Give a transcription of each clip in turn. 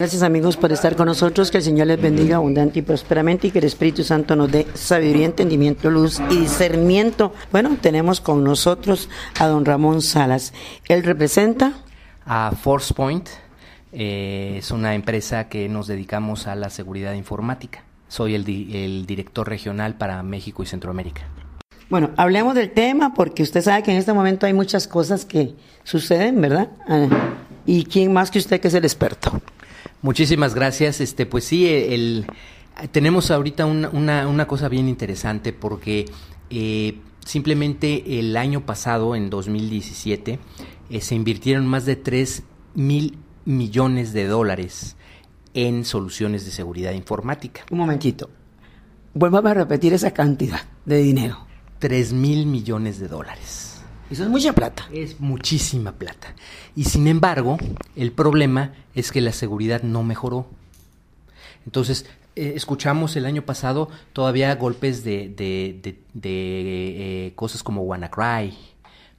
Gracias amigos por estar con nosotros, que el Señor les bendiga abundante y prósperamente y que el Espíritu Santo nos dé sabiduría, entendimiento, luz y discernimiento. Bueno, tenemos con nosotros a don Ramón Salas. Él representa a Forcepoint, eh, es una empresa que nos dedicamos a la seguridad informática. Soy el, el director regional para México y Centroamérica. Bueno, hablemos del tema porque usted sabe que en este momento hay muchas cosas que suceden, ¿verdad? Ah, ¿Y quién más que usted que es el experto? Muchísimas gracias. Este, pues sí, eh, tenemos ahorita una, una, cosa bien interesante porque eh, simplemente el año pasado, en 2017, eh, se invirtieron más de 3 mil millones de dólares en soluciones de seguridad informática. Un momentito. Vuelvo a repetir esa cantidad de dinero. 3 mil millones de dólares. Eso es mucha plata. Es muchísima plata. Y sin embargo, el problema es que la seguridad no mejoró. Entonces, eh, escuchamos el año pasado todavía golpes de, eh, cosas como WannaCry,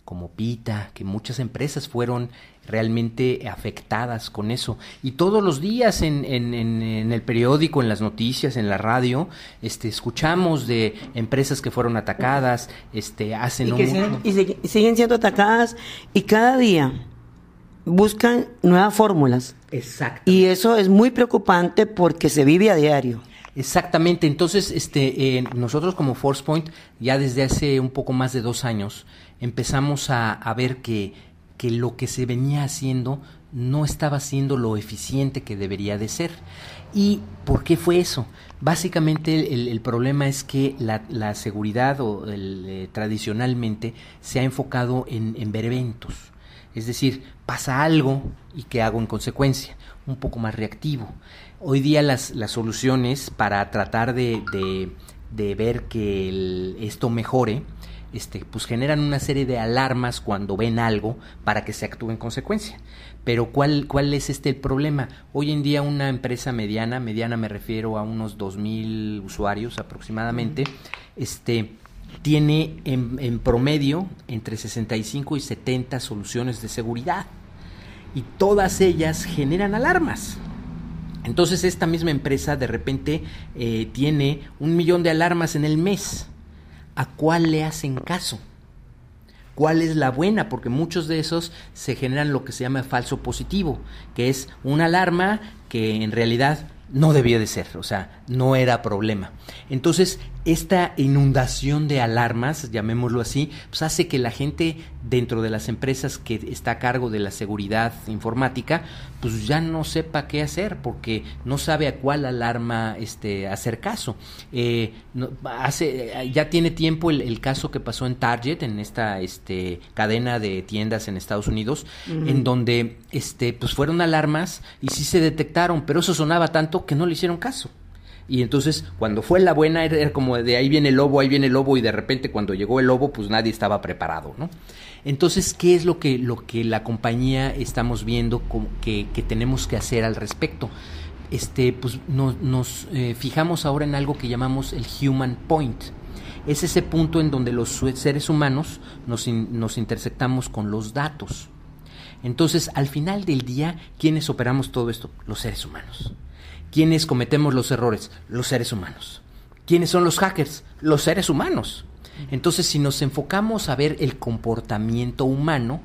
como Pita, que muchas empresas fueron realmente afectadas con eso. Y todos los días en, en, el periódico, en las noticias, en la radio, este, escuchamos de empresas que fueron atacadas, este, hacen un... y siguen siendo atacadas y cada día buscan nuevas fórmulas. Exacto. Y eso es muy preocupante porque se vive a diario. Exactamente, entonces este, eh, nosotros como Forcepoint, ya desde hace un poco más de dos años empezamos a ver que que lo que se venía haciendo no estaba siendo lo eficiente que debería de ser. ¿Y por qué fue eso? Básicamente el, problema es que la, seguridad eh, tradicionalmente se ha enfocado en, ver eventos. Es decir, pasa algo y qué hago en consecuencia, un poco más reactivo. Hoy día las, soluciones para tratar de, ver que esto mejore, este, pues generan una serie de alarmas cuando ven algo para que se actúe en consecuencia. Pero ¿cuál, es este el problema? Hoy en día una empresa mediana, mediana me refiero a unos 2.000 usuarios aproximadamente, este, tiene en, promedio entre 65 y 70 soluciones de seguridad y todas ellas generan alarmas. Entonces esta misma empresa de repente eh, tiene un millón de alarmas en el mes a cuál le hacen caso, cuál es la buena, porque muchos de esos se generan lo que se llama falso positivo, que es una alarma que en realidad no debía de ser, o sea, no era problema. Entonces, esta inundación de alarmas, llamémoslo así, pues hace que la gente dentro de las empresas que está a cargo de la seguridad informática, pues ya no sepa qué hacer porque no sabe a cuál alarma este, hacer caso. Eh, hace, ya tiene tiempo el, caso que pasó en Target, en esta este, cadena de tiendas en Estados Unidos, en donde este, pues fueron alarmas y sí se detectaron, pero eso sonaba tanto que no le hicieron caso. Y entonces, cuando fue la buena, era como de ahí viene el lobo, ahí viene el lobo, y de repente cuando llegó el lobo, pues nadie estaba preparado, ¿no? Entonces, ¿qué es lo que, lo que la compañía estamos viendo que, que tenemos que hacer al respecto? Este, pues nos eh, fijamos ahora en algo que llamamos el human point. Es ese punto en donde los seres humanos nos, nos intersectamos con los datos. Entonces, al final del día, ¿quiénes operamos todo esto? Los seres humanos. ¿Quiénes cometemos los errores? Los seres humanos. ¿Quiénes son los hackers? Los seres humanos. Entonces, si nos enfocamos a ver el comportamiento humano,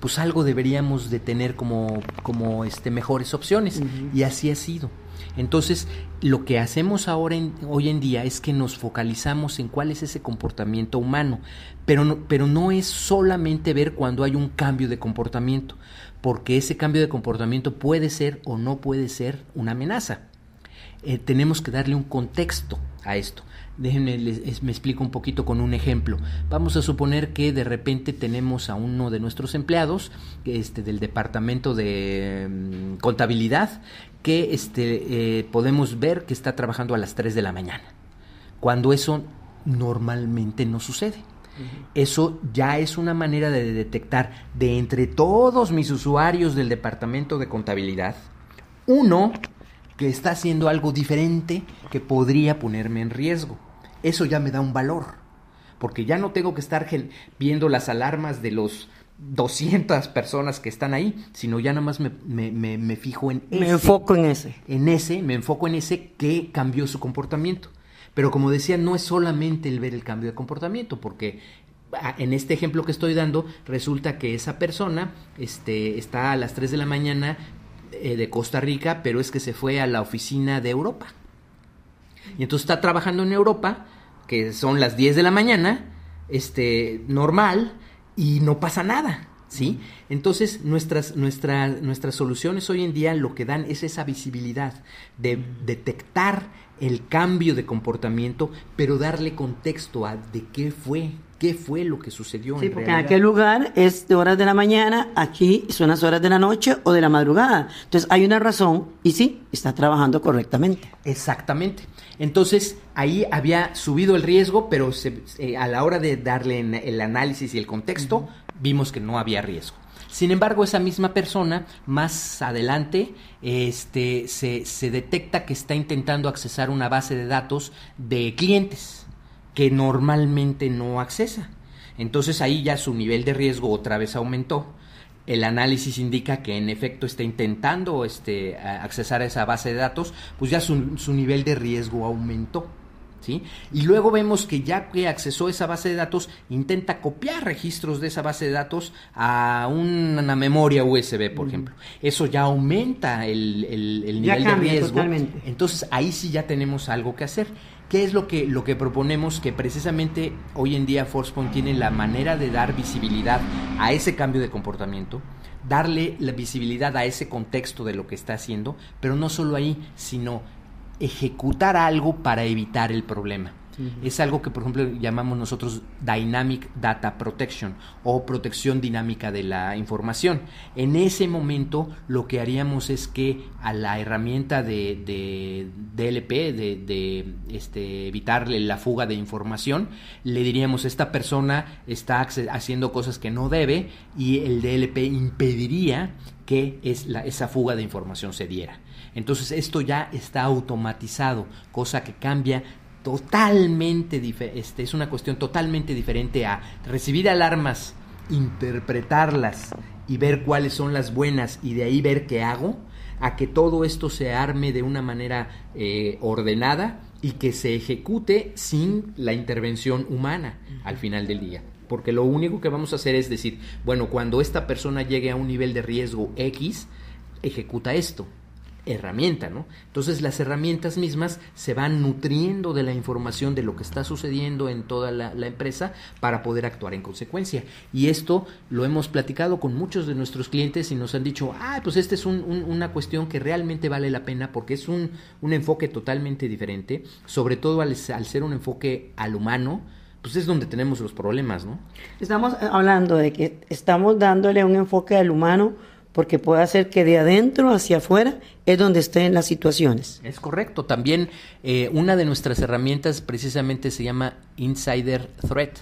pues algo deberíamos de tener como, como este, mejores opciones. Y así ha sido. Entonces, lo que hacemos ahora hoy en día es que nos focalizamos en cuál es ese comportamiento humano, pero no, pero no es solamente ver cuando hay un cambio de comportamiento, porque ese cambio de comportamiento puede ser o no puede ser una amenaza. Eh, tenemos que darle un contexto a esto. Déjenme, les, me explico un poquito con un ejemplo. Vamos a suponer que de repente tenemos a uno de nuestros empleados este, del departamento de mm, contabilidad que este, eh, podemos ver que está trabajando a las 3 de la mañana, cuando eso normalmente no sucede. Eso ya es una manera de detectar de entre todos mis usuarios del departamento de contabilidad, uno que está haciendo algo diferente que podría ponerme en riesgo. Eso ya me da un valor, porque ya no tengo que estar viendo las alarmas de los 200 personas que están ahí, sino ya nada más me, fijo en ese. Me enfoco en ese. En ese, me enfoco en ese que cambió su comportamiento. Pero como decía, no es solamente el ver el cambio de comportamiento, porque ah, en este ejemplo que estoy dando, resulta que esa persona este, está a las 3 de la mañana eh, de Costa Rica, pero es que se fue a la oficina de Europa. Y entonces está trabajando en Europa, que son las 10 de la mañana, este, normal, y no pasa nada. ¿Sí? Entonces, nuestras, nuestras soluciones hoy en día lo que dan es esa visibilidad de detectar el cambio de comportamiento, pero darle contexto a de qué fue, qué fue lo que sucedió. Sí, porque en aquel lugar es de horas de la mañana, aquí son las horas de la noche o de la madrugada. Entonces hay una razón y sí, está trabajando correctamente. Exactamente. Entonces ahí había subido el riesgo, pero eh, a la hora de darle el análisis y el contexto, vimos que no había riesgo. Sin embargo, esa misma persona, más adelante, este, se, se detecta que está intentando accesar una base de datos de clientes que normalmente no accesa. Entonces ahí ya su nivel de riesgo otra vez aumentó. El análisis indica que en efecto está intentando este, accesar a esa base de datos, pues ya su nivel de riesgo aumentó. Y luego vemos que ya que accesó esa base de datos, intenta copiar registros de esa base de datos a una memoria USB, por ejemplo. Eso ya aumenta el, nivel de riesgo. Entonces ahí sí ya tenemos algo que hacer. ¿Qué es lo que, lo que proponemos? Que precisamente hoy en día Forcepoint tiene la manera de dar visibilidad a ese cambio de comportamiento, darle la visibilidad a ese contexto de lo que está haciendo, pero no solo ahí, sino ejecutar algo para evitar el problema. Es algo que, por ejemplo, llamamos nosotros Dynamic Data Protection o protección dinámica de la información. En ese momento, lo que haríamos es que a la herramienta de, DLP, de, de este, evitarle la fuga de información, le diríamos: Esta persona está haciendo cosas que no debe y el DLP impediría que es esa fuga de información se diera. Entonces esto ya está automatizado, cosa que cambia totalmente, este, es una cuestión totalmente diferente a recibir alarmas, interpretarlas y ver cuáles son las buenas y de ahí ver qué hago, a que todo esto se arme de una manera eh, ordenada y que se ejecute sin la intervención humana al final del día. Porque lo único que vamos a hacer es decir, bueno, cuando esta persona llegue a un nivel de riesgo X, ejecuta esto herramienta, ¿no? Entonces las herramientas mismas se van nutriendo de la información de lo que está sucediendo en toda la, empresa para poder actuar en consecuencia. Y esto lo hemos platicado con muchos de nuestros clientes y nos han dicho, ah, pues esta es una cuestión que realmente vale la pena porque es un, un enfoque totalmente diferente, sobre todo al, al ser un enfoque al humano, pues es donde tenemos los problemas, ¿no? Estamos hablando de que estamos dándole un enfoque al humano porque puede hacer que de adentro hacia afuera es donde estén las situaciones. Es correcto. También eh, una de nuestras herramientas precisamente se llama Insider Threat.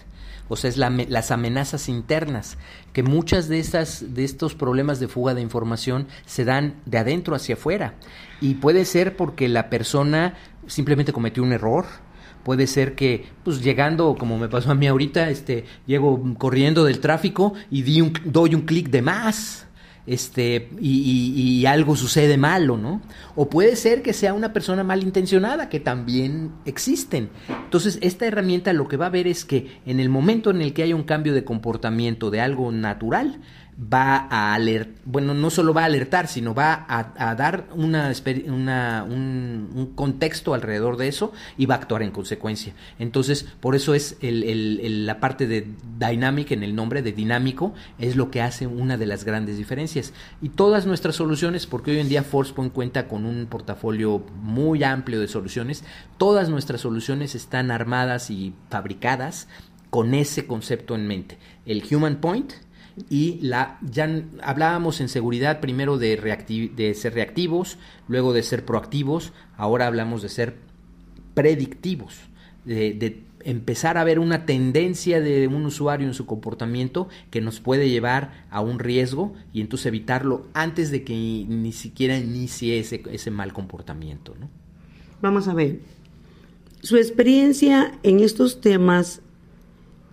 O sea, es las amenazas internas, que muchas de estas, de estos problemas de fuga de información se dan de adentro hacia afuera. Y puede ser porque la persona simplemente cometió un error, puede ser que, pues llegando, como me pasó a mí ahorita, este, llego corriendo del tráfico y di un, doy un clic de más este, y, algo sucede malo, ¿no? O puede ser que sea una persona malintencionada, que también existen. Entonces, esta herramienta lo que va a ver es que en el momento en el que hay un cambio de comportamiento de algo natural, va a alertar, bueno, no solo va a alertar, sino va a, dar una, un, contexto alrededor de eso y va a actuar en consecuencia. Entonces, por eso es la parte de dynamic en el nombre, de dinámico, es lo que hace una de las grandes diferencias. Y todas nuestras soluciones, porque hoy en día Forcepoint cuenta con un portafolio muy amplio de soluciones, todas nuestras soluciones están armadas y fabricadas con ese concepto en mente. El Human Point, y la ya hablábamos en seguridad primero de, de ser reactivos, luego de ser proactivos, ahora hablamos de ser predictivos, de, empezar a ver una tendencia de un usuario en su comportamiento que nos puede llevar a un riesgo y entonces evitarlo antes de que ni siquiera inicie ese, ese mal comportamiento. ¿no? Vamos a ver, su experiencia en estos temas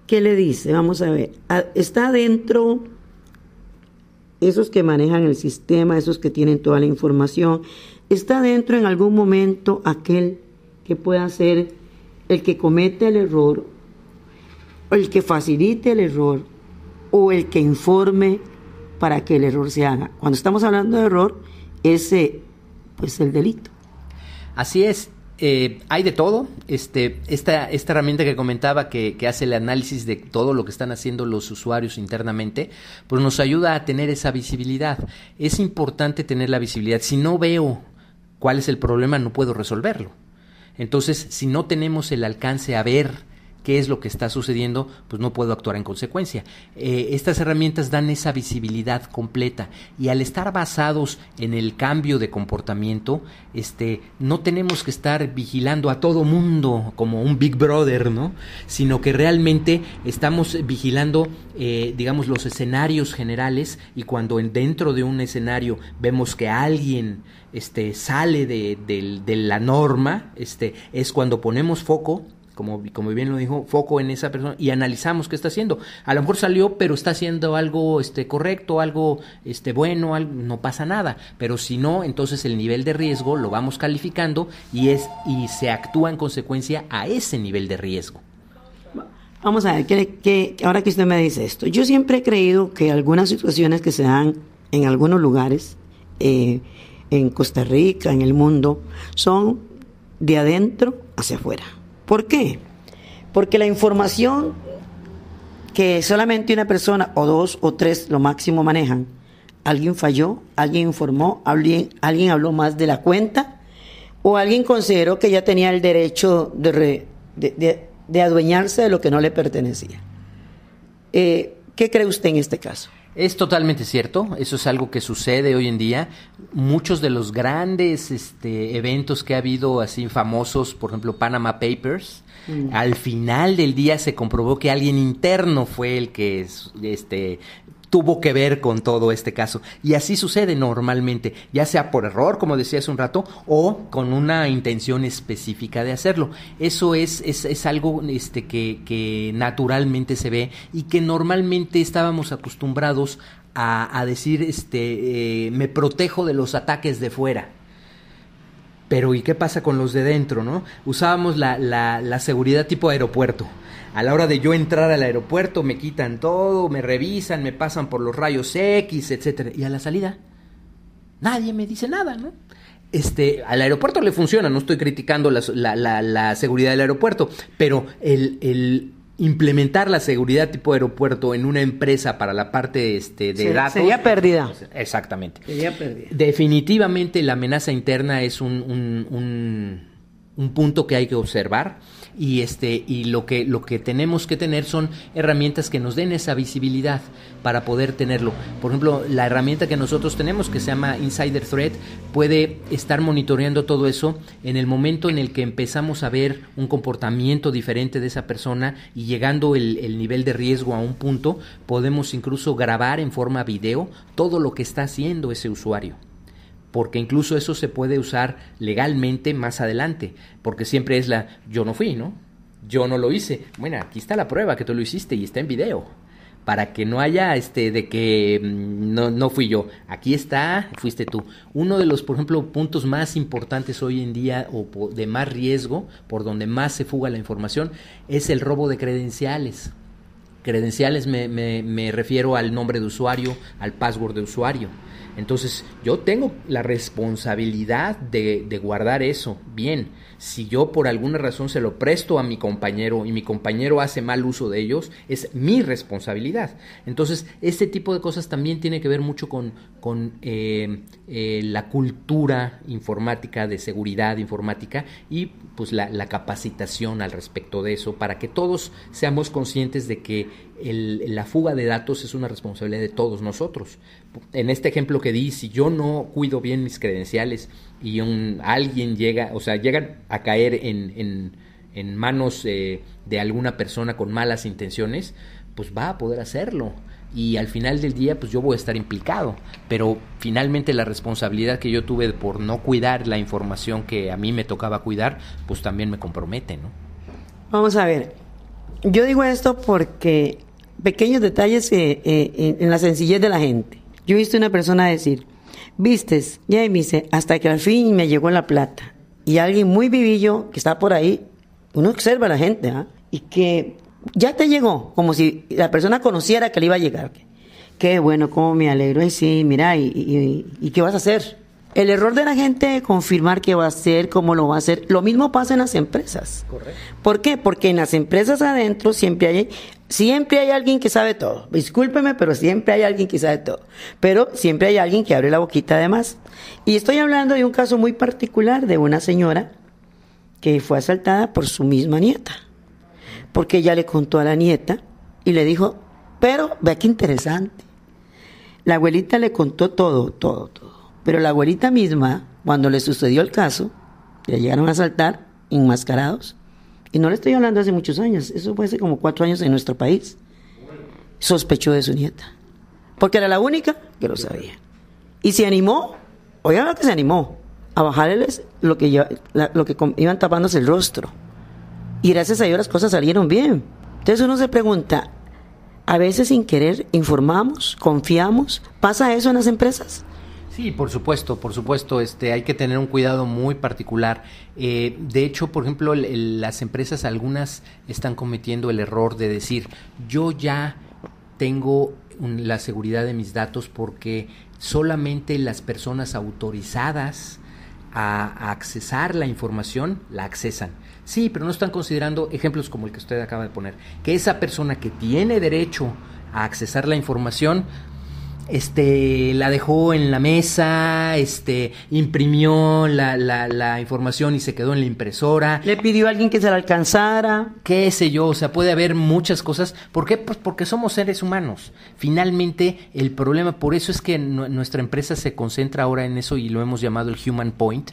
¿Qué le dice? Vamos a ver. Ah, está dentro esos que manejan el sistema, esos que tienen toda la información. Está dentro en algún momento aquel que pueda ser el que comete el error, el que facilite el error o el que informe para que el error se haga. Cuando estamos hablando de error, ese es pues, el delito. Así es, eh, hay de todo. Este, esta, esta herramienta que comentaba que, que, hace el análisis de todo lo que están haciendo los usuarios internamente, pues nos ayuda a tener esa visibilidad. Es importante tener la visibilidad. Si no veo cuál es el problema, no puedo resolverlo. Entonces, si no tenemos el alcance a ver qué es lo que está sucediendo, pues no puedo actuar en consecuencia. Eh, estas herramientas dan esa visibilidad completa y al estar basados en el cambio de comportamiento, este, no tenemos que estar vigilando a todo mundo como un Big Brother, ¿no? Sino que realmente estamos vigilando, eh, digamos, los escenarios generales y cuando dentro de un escenario vemos que alguien este, sale de, de la norma, este, es cuando ponemos foco como, como bien lo dijo, foco en esa persona y analizamos qué está haciendo. A lo mejor salió, pero está haciendo algo este, correcto, algo este, bueno, no pasa nada. Pero si no, entonces el nivel de riesgo lo vamos calificando y, es, y se actúa en consecuencia a ese nivel de riesgo. Vamos a ver, que, ahora que usted me dice esto, yo siempre he creído que algunas situaciones que se dan en algunos lugares, eh, en Costa Rica, en el mundo, son de adentro hacia afuera. ¿Por qué? Porque la información que solamente una persona o dos o tres lo máximo manejan, alguien falló, alguien informó, alguien, alguien habló más de la cuenta o alguien consideró que ya tenía el derecho de, adueñarse de lo que no le pertenecía. Eh, ¿Qué cree usted en este caso? Es totalmente cierto, eso es algo que sucede hoy en día. Muchos de los grandes este, eventos que ha habido así famosos, por ejemplo Panama Papers, mm. al final del día se comprobó que alguien interno fue el que este, tuvo que ver con todo este caso. Y así sucede normalmente, ya sea por error, como decía hace un rato, o con una intención específica de hacerlo. Eso es, es, algo este, que, naturalmente se ve y que normalmente estábamos acostumbrados a, decir, este, eh, me protejo de los ataques de fuera. Pero ¿y qué pasa con los de dentro, no? Usábamos la, la, la seguridad tipo aeropuerto a la hora de yo entrar al aeropuerto me quitan todo, me revisan, me pasan por los rayos X, etcétera, y a la salida nadie me dice nada, ¿no? Este, al aeropuerto le funciona, no estoy criticando la, seguridad del aeropuerto, pero el, el implementar la seguridad tipo aeropuerto en una empresa para la parte este, de datos. Sería pérdida. Exactamente. Sería pérdida. Definitivamente la amenaza interna es un un punto que hay que observar y este y lo que lo que tenemos que tener son herramientas que nos den esa visibilidad para poder tenerlo. Por ejemplo, la herramienta que nosotros tenemos que se llama Insider Threat puede estar monitoreando todo eso en el momento en el que empezamos a ver un comportamiento diferente de esa persona y llegando el, el nivel de riesgo a un punto, podemos incluso grabar en forma video todo lo que está haciendo ese usuario porque incluso eso se puede usar legalmente más adelante, porque siempre es la yo no fui, ¿no? Yo no lo hice. Bueno, aquí está la prueba que tú lo hiciste y está en video. Para que no haya este de que mm, no, no fui yo. Aquí está, fuiste tú. Uno de los, por ejemplo, puntos más importantes hoy en día o de más riesgo, por donde más se fuga la información, es el robo de credenciales Credenciales me, refiero al nombre de usuario, al password de usuario. Entonces, yo tengo la responsabilidad de, guardar eso. Bien, si yo por alguna razón se lo presto a mi compañero y mi compañero hace mal uso de ellos, es mi responsabilidad. Entonces, este tipo de cosas también tiene que ver mucho con, con eh, eh, la cultura informática, de seguridad informática y pues la capacitación al respecto de eso, para que todos seamos conscientes de que el, la fuga de datos es una responsabilidad de todos nosotros. En este ejemplo que di, si yo no cuido bien mis credenciales y un, alguien llega, o sea, llegan a caer en, manos eh, de alguna persona con malas intenciones, pues va a poder hacerlo y al final del día pues yo voy a estar implicado, pero finalmente la responsabilidad que yo tuve por no cuidar la información que a mí me tocaba cuidar, pues también me compromete, ¿no? Vamos a ver, yo digo esto porque pequeños detalles eh, eh, en, la sencillez de la gente. Yo he visto una persona decir, vistes, ya me dice, hasta que al fin me llegó la plata. Y alguien muy vivillo que está por ahí, uno observa a la gente, ¿ah? y que ya te llegó, como si la persona conociera que le iba a llegar. Qué bueno, cómo me alegro, y sí, mira, y qué vas a hacer? El error de la gente de confirmar que va a ser como lo va a ser. lo mismo pasa en las empresas. Correcto. ¿Por qué? Porque en las empresas adentro siempre hay siempre hay alguien que sabe todo. Discúlpeme, pero siempre hay alguien que sabe todo. Pero siempre hay alguien que abre la boquita además. Y estoy hablando de un caso muy particular de una señora que fue asaltada por su misma nieta. Porque ella le contó a la nieta y le dijo, pero ve qué interesante. La abuelita le contó todo, todo, todo pero la abuelita misma, cuando le sucedió el caso, le llegaron a saltar enmascarados. Y no le estoy hablando hace muchos años, eso fue hace como cuatro años en nuestro país. Sospechó de su nieta, porque era la única que lo sabía. Y se animó, oigan lo que se animó, a bajarles lo que, iban tapándose el rostro. Y gracias a ello las cosas salieron bien. Entonces uno se pregunta, a veces sin querer informamos, confiamos, pasa eso en las empresas. Sí, por supuesto, por supuesto, este, hay que tener un cuidado muy particular. Eh, de hecho, por ejemplo, las empresas, algunas están cometiendo el error de decir, yo ya tengo la seguridad de mis datos porque solamente las personas autorizadas a, a accesar la información la accesan. Sí, pero no están considerando ejemplos como el que usted acaba de poner, que esa persona que tiene derecho a accesar la información, este, la dejó en la mesa, este, imprimió la, la, información y se quedó en la impresora. Le pidió a alguien que se la alcanzara. Qué sé yo, o sea, puede haber muchas cosas. ¿Por qué? Pues porque somos seres humanos. Finalmente, el problema, por eso es que nuestra empresa se concentra ahora en eso y lo hemos llamado el Human Point.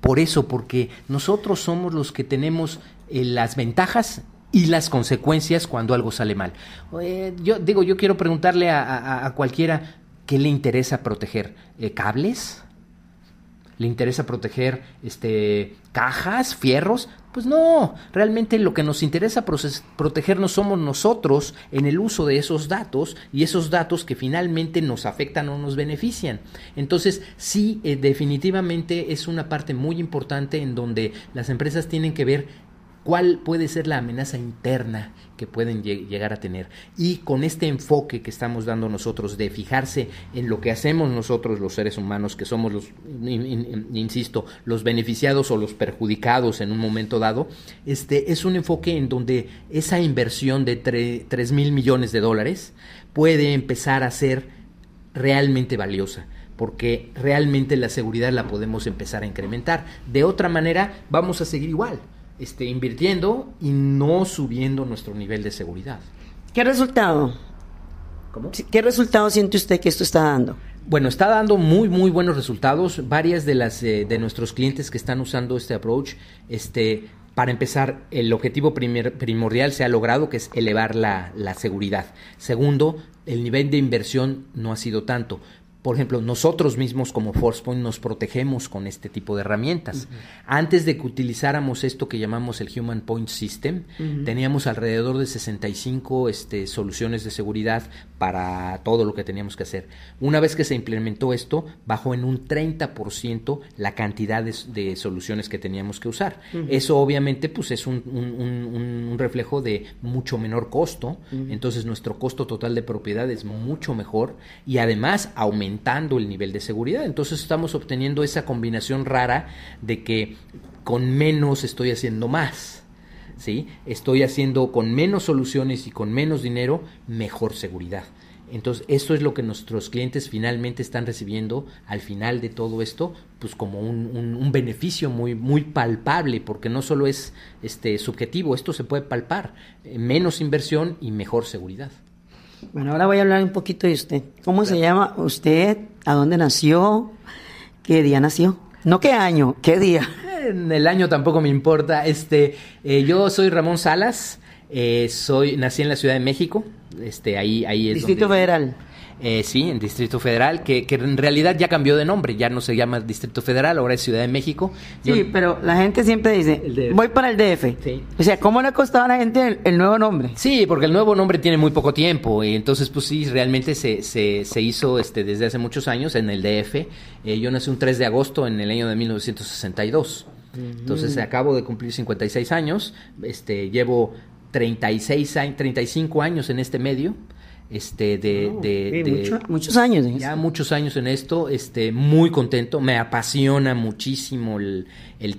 Por eso, porque nosotros somos los que tenemos eh, las ventajas y las consecuencias cuando algo sale mal. Eh, yo digo, yo quiero preguntarle a, cualquiera qué le interesa proteger. Eh, ¿Cables? ¿Le interesa proteger este, cajas, fierros? Pues no, realmente lo que nos interesa protegernos somos nosotros en el uso de esos datos y esos datos que finalmente nos afectan o nos benefician. Entonces, sí, eh, definitivamente es una parte muy importante en donde las empresas tienen que ver cuál puede ser la amenaza interna que pueden llegar a tener. Y con este enfoque que estamos dando nosotros de fijarse en lo que hacemos nosotros los seres humanos, que somos los, insisto, los beneficiados o los perjudicados en un momento dado, este, es un enfoque en donde esa inversión de 3 mil millones de dólares puede empezar a ser realmente valiosa porque realmente la seguridad la podemos empezar a incrementar. De otra manera, vamos a seguir igual. Este, invirtiendo y no subiendo nuestro nivel de seguridad. ¿Qué resultado? ¿Qué resultado siente usted que esto está dando? Bueno, está dando muy, muy buenos resultados. Varias de las eh, de nuestros clientes que están usando este approach, este, para empezar, el objetivo primordial se ha logrado, que es elevar la, la seguridad. Segundo, el nivel de inversión no ha sido tanto. Por ejemplo, nosotros mismos como Forcepoint nos protegemos con este tipo de herramientas. Antes de que utilizáramos esto que llamamos el Human Point System, teníamos alrededor de 65 este, soluciones de seguridad para todo lo que teníamos que hacer. Una vez que se implementó esto, bajó en un 30% la cantidad de, soluciones que teníamos que usar. Eso obviamente pues es un, un, reflejo de mucho menor costo. Entonces nuestro costo total de propiedad es mucho mejor y además aumenta aumentando el nivel de seguridad. Entonces estamos obteniendo esa combinación rara de que con menos estoy haciendo más. ¿sí? Estoy haciendo con menos soluciones y con menos dinero mejor seguridad. Entonces, eso es lo que nuestros clientes finalmente están recibiendo al final de todo esto, pues como un, beneficio muy, muy palpable, porque no solo es este subjetivo, esto se puede palpar. Menos inversión y mejor seguridad. Bueno, ahora voy a hablar un poquito de usted. ¿Cómo se llama usted? ¿A dónde nació? ¿Qué día nació? No qué año, qué día. En El año tampoco me importa. Este, eh, yo soy Ramón Salas. Eh, soy, nací en la Ciudad de México. Este, ahí, ahí es. Distrito Federal. Eh, sí, en Distrito Federal, que, que, en realidad ya cambió de nombre, ya no se llama Distrito Federal, ahora es Ciudad de México. sí, pero la gente siempre dice, voy para el DF. O sea, ¿cómo le ha costado a la gente el, nuevo nombre? Sí, porque el nuevo nombre tiene muy poco tiempo, y entonces pues sí, realmente se, se, se hizo este, desde hace muchos años en el DF. Eh, yo nací un 3 de agosto en el año de 1962. Entonces acabo de cumplir 56 años, este, llevo 36 35 años en este medio este de, oh, muchos años en ya muchos años en esto este muy contento me apasiona muchísimo el,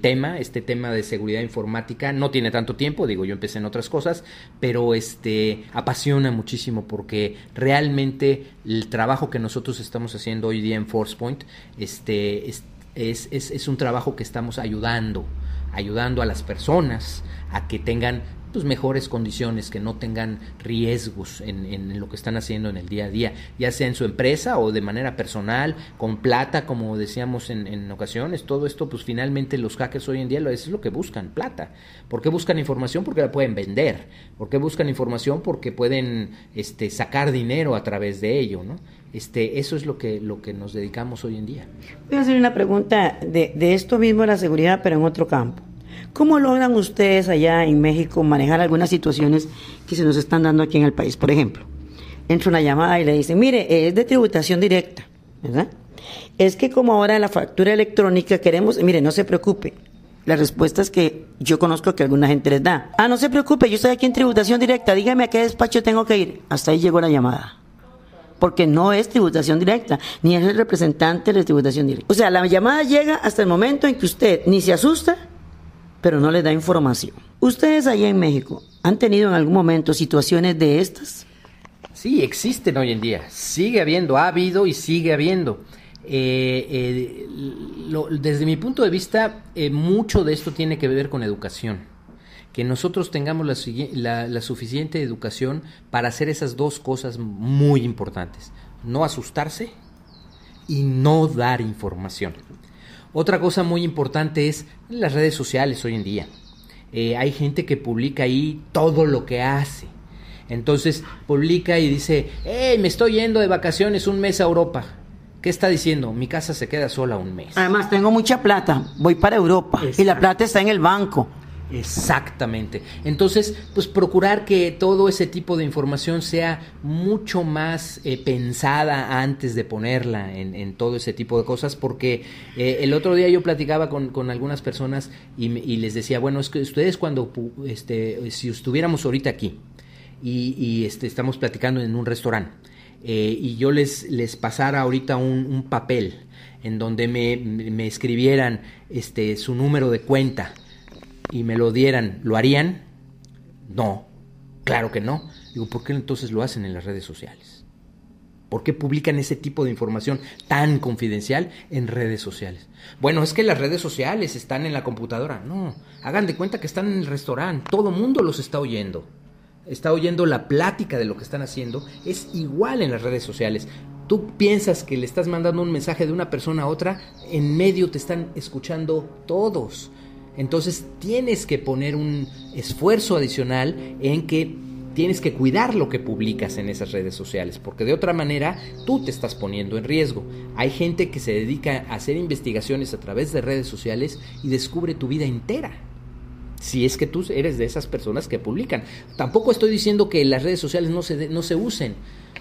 tema este tema de seguridad informática no tiene tanto tiempo digo yo empecé en otras cosas pero este apasiona muchísimo porque realmente el trabajo que nosotros estamos haciendo hoy día en Forcepoint este es, es, es, es un trabajo que estamos ayudando ayudando a las personas a que tengan pues, mejores condiciones, que no tengan riesgos en, lo que están haciendo en el día a día, ya sea en su empresa o de manera personal, con plata, como decíamos en, en ocasiones, todo esto, pues finalmente los hackers hoy en día lo, eso es lo que buscan, plata. ¿Por qué buscan información? Porque la pueden vender. ¿Por qué buscan información? Porque pueden este, sacar dinero a través de ello, ¿no? Este, eso es lo que, lo que nos dedicamos hoy en día. Voy a hacer una pregunta de, de esto mismo, la seguridad, pero en otro campo. ¿Cómo logran ustedes allá en México manejar algunas situaciones que se nos están dando aquí en el país? Por ejemplo, entra una llamada y le dicen, mire, es de tributación directa, ¿verdad? Es que como ahora la factura electrónica queremos, mire, no se preocupe, la respuesta es que yo conozco que alguna gente les da. Ah, no se preocupe, yo estoy aquí en tributación directa, dígame a qué despacho tengo que ir. Hasta ahí llegó la llamada. Porque no es tributación directa, ni es el representante de tributación directa. O sea, la llamada llega hasta el momento en que usted ni se asusta, pero no le da información. ¿Ustedes allá en México han tenido en algún momento situaciones de estas? Sí, existen hoy en día. Sigue habiendo, ha habido y sigue habiendo. Eh, eh, desde mi punto de vista, eh, mucho de esto tiene que ver con educación. Que nosotros tengamos la, suficiente educación para hacer esas dos cosas muy importantes. No asustarse y no dar información. Otra cosa muy importante es las redes sociales hoy en día. Eh, hay gente que publica ahí todo lo que hace. Entonces publica y dice, hey, me estoy yendo de vacaciones un mes a Europa. ¿Qué está diciendo? Mi casa se queda sola un mes. Además, tengo mucha plata, voy para Europa y la plata está en el banco. Exactamente. Entonces, pues procurar que todo ese tipo de información sea mucho más eh, pensada antes de ponerla en, todo ese tipo de cosas, porque eh, el otro día yo platicaba con, algunas personas y, les decía, bueno, es que ustedes cuando, este, si estuviéramos ahorita aquí y, este, estamos platicando en un restaurante eh, y yo les, les pasara ahorita un, un papel en donde me, me escribieran este, su número de cuenta, y me lo dieran, ¿lo harían? No, claro que no. Digo, ¿por qué entonces lo hacen en las redes sociales? ¿Por qué publican ese tipo de información tan confidencial en redes sociales? Bueno, es que las redes sociales están en la computadora. No, hagan de cuenta que están en el restaurante. Todo mundo los está oyendo. Está oyendo la plática de lo que están haciendo. Es igual en las redes sociales. Tú piensas que le estás mandando un mensaje de una persona a otra. En medio te están escuchando todos. Entonces tienes que poner un esfuerzo adicional en que tienes que cuidar lo que publicas en esas redes sociales, porque de otra manera tú te estás poniendo en riesgo. Hay gente que se dedica a hacer investigaciones a través de redes sociales y descubre tu vida entera. Si es que tú eres de esas personas que publican. Tampoco estoy diciendo que las redes sociales no se, no se usen.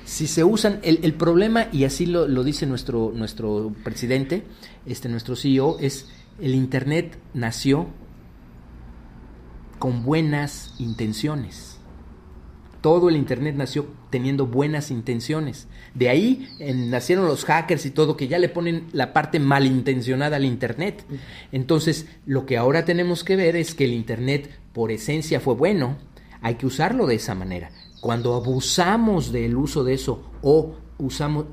Si se usan, el, el problema, y así lo, lo, dice nuestro, nuestro presidente, este, nuestro CEO, es el Internet nació con buenas intenciones. Todo el Internet nació teniendo buenas intenciones. De ahí nacieron los hackers y todo, que ya le ponen la parte malintencionada al Internet. Entonces, lo que ahora tenemos que ver es que el Internet, por esencia, fue bueno. Hay que usarlo de esa manera. Cuando abusamos del uso de eso o usamos,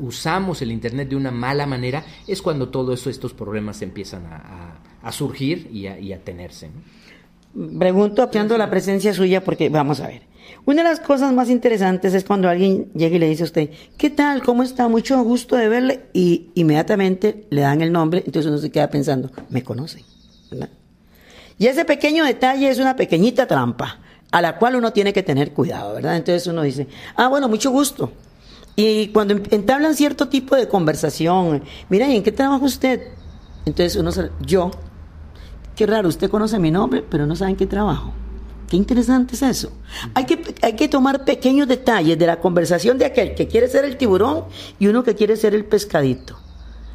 usamos el Internet de una mala manera, es cuando todos estos problemas empiezan a, a surgir y a, tenerse. Pregunto, apelando la presencia suya, porque vamos a ver. Una de las cosas más interesantes es cuando alguien llega y le dice a usted, ¿qué tal? ¿Cómo está? Mucho gusto de verle. Y inmediatamente le dan el nombre, entonces uno se queda pensando, me conoce. Y ese pequeño detalle es una pequeñita trampa a la cual uno tiene que tener cuidado, ¿verdad? Entonces uno dice, ah, bueno, mucho gusto. Y cuando entablan cierto tipo de conversación, mira, en qué trabaja usted? Entonces uno sabe, yo, qué raro, usted conoce mi nombre, pero no sabe en qué trabajo. Qué interesante es eso. Hay que, hay que tomar pequeños detalles de la conversación de aquel que quiere ser el tiburón y uno que quiere ser el pescadito.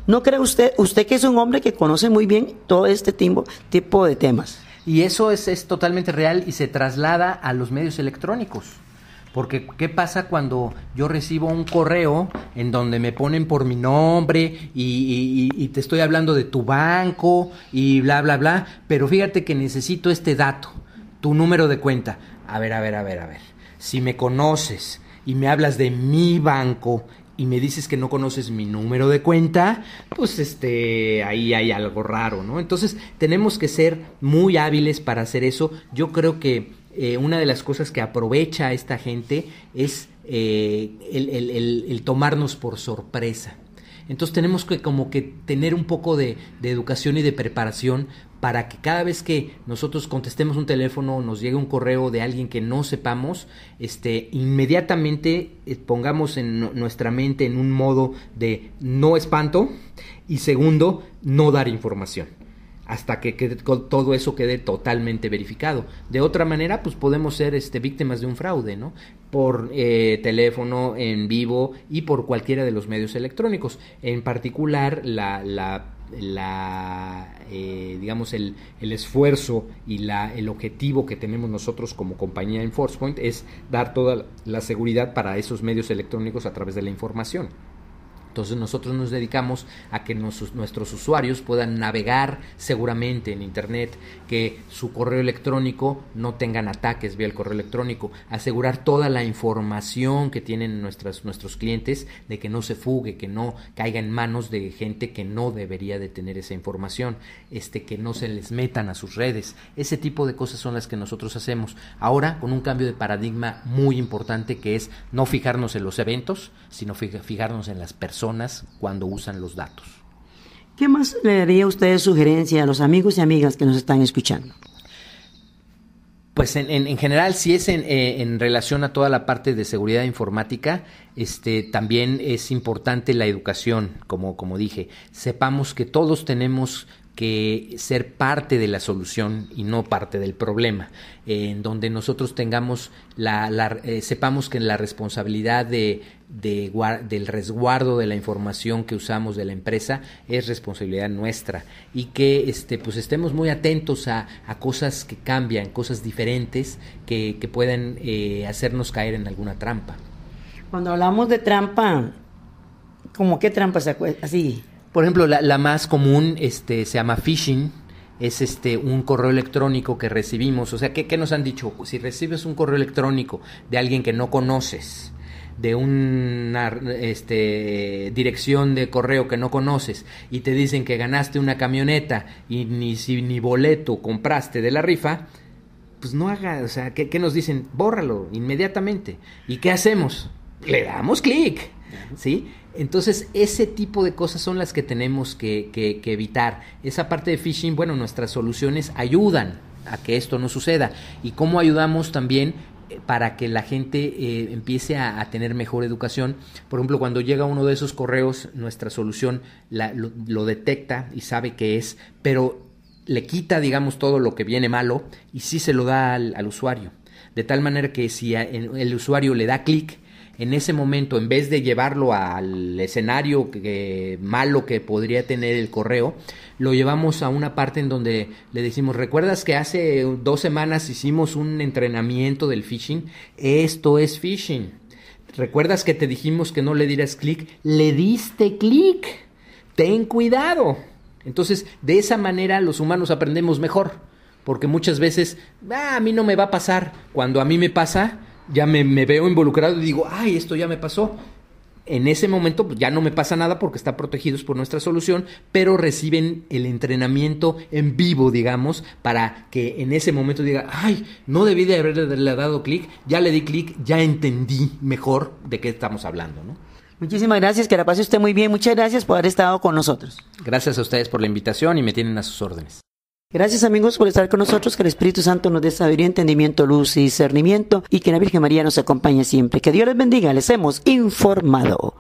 ¿No cree usted, usted que es un hombre que conoce muy bien todo este tipo de temas? Y eso es, es totalmente real y se traslada a los medios electrónicos. Porque ¿qué pasa cuando yo recibo un correo en donde me ponen por mi nombre y, te estoy hablando de tu banco y bla, bla, bla? Pero fíjate que necesito este dato, tu número de cuenta. A ver, a ver, a ver, a ver. Si me conoces y me hablas de mi banco y me dices que no conoces mi número de cuenta, pues este ahí hay algo raro, ¿no? Entonces, tenemos que ser muy hábiles para hacer eso. Yo creo que eh, una de las cosas que aprovecha esta gente es eh, el, tomarnos por sorpresa. Entonces tenemos que como que tener un poco de, educación y de preparación para que cada vez que nosotros contestemos un teléfono, nos llegue un correo de alguien que no sepamos, este, inmediatamente eh, pongamos en nuestra mente en un modo de no espanto y segundo, no dar información hasta que, todo eso quede totalmente verificado. De otra manera, pues podemos ser este, víctimas de un fraude, ¿no? Por eh, teléfono, en vivo y por cualquiera de los medios electrónicos. En particular, la, eh, digamos, el, esfuerzo y la, el objetivo que tenemos nosotros como compañía Enforcepoint es dar toda la seguridad para esos medios electrónicos a través de la información. Entonces nosotros nos dedicamos a que nuestros usuarios puedan navegar seguramente en Internet, que su correo electrónico no tengan ataques vía el correo electrónico, asegurar toda la información que tienen nuestros clientes de que no se fugue, que no caiga en manos de gente que no debería de tener esa información, este, que no se les metan a sus redes. Ese tipo de cosas son las que nosotros hacemos. Ahora con un cambio de paradigma muy importante que es no fijarnos en los eventos, sino fijarnos en las personas cuando usan los datos. ¿Qué más le daría usted sugerencia a los amigos y amigas que nos están escuchando? Pues en, general, si es eh, en, relación a toda la parte de seguridad informática, este, también es importante la educación, como, como dije. Sepamos que todos tenemos que ser parte de la solución y no parte del problema, en donde nosotros tengamos la, eh, sepamos que la responsabilidad de, de del resguardo de la información que usamos de la empresa es responsabilidad nuestra y que este, pues estemos muy atentos a, cosas que cambian, cosas diferentes que, que puedan eh, hacernos caer en alguna trampa. Cuando hablamos de trampa, ¿cómo qué trampa trampas así? Por ejemplo, la, la más común este, se llama phishing es este un correo electrónico que recibimos. O sea, ¿qué, nos han dicho? Si recibes un correo electrónico de alguien que no conoces, de una este, dirección de correo que no conoces, y te dicen que ganaste una camioneta y ni, ni boleto compraste de la rifa, pues no haga, o sea, ¿qué, qué nos dicen? Bórralo inmediatamente. ¿Y qué hacemos? Le damos clic. ¿Sí? Entonces, ese tipo de cosas son las que tenemos que, evitar. Esa parte de phishing, bueno, nuestras soluciones ayudan a que esto no suceda. ¿Y cómo ayudamos también? Eh, para que la gente eh, empiece a, tener mejor educación. Por ejemplo, cuando llega uno de esos correos, nuestra solución lo, detecta y sabe que es, pero le quita, digamos, todo lo que viene malo y sí se lo da al, usuario. De tal manera que si el usuario le da clic, en ese momento, en vez de llevarlo al escenario que, malo que podría tener el correo, lo llevamos a una parte en donde le decimos, ¿recuerdas que hace dos semanas hicimos un entrenamiento del phishing? Esto es phishing. ¿Recuerdas que te dijimos que no le dieras clic? Le diste clic. Ten cuidado. Entonces, de esa manera los humanos aprendemos mejor. Porque muchas veces, ah, a mí no me va a pasar. Cuando a mí me pasa, ya me, veo involucrado y digo, ay, esto ya me pasó. En ese momento pues, ya no me pasa nada porque están protegidos por nuestra solución, pero reciben el entrenamiento en vivo, digamos, para que en ese momento diga, ay, no debí de haberle dado clic, ya le di clic, ya entendí mejor de qué estamos hablando, ¿no? Muchísimas gracias, que la pase usted muy bien. Muchas gracias por haber estado con nosotros. Gracias a ustedes por la invitación y me tienen a sus órdenes. Gracias amigos por estar con nosotros, que el Espíritu Santo nos dé sabiduría, entendimiento, luz y discernimiento y que la Virgen María nos acompañe siempre. Que Dios les bendiga, les hemos informado.